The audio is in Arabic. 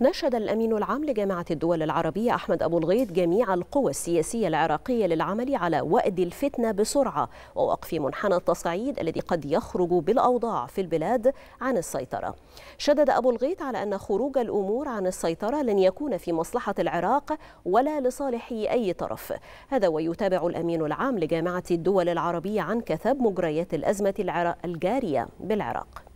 نشد الأمين العام لجامعة الدول العربية أحمد أبو الغيط جميع القوى السياسية العراقية للعمل على وأد الفتنة بسرعة ووقف منحنى التصعيد الذي قد يخرج بالأوضاع في البلاد عن السيطرة شدد أبو الغيط على أن خروج الأمور عن السيطرة لن يكون في مصلحة العراق ولا لصالح أي طرف هذا ويتابع الأمين العام لجامعة الدول العربية عن كثب مجريات الأزمة الجارية بالعراق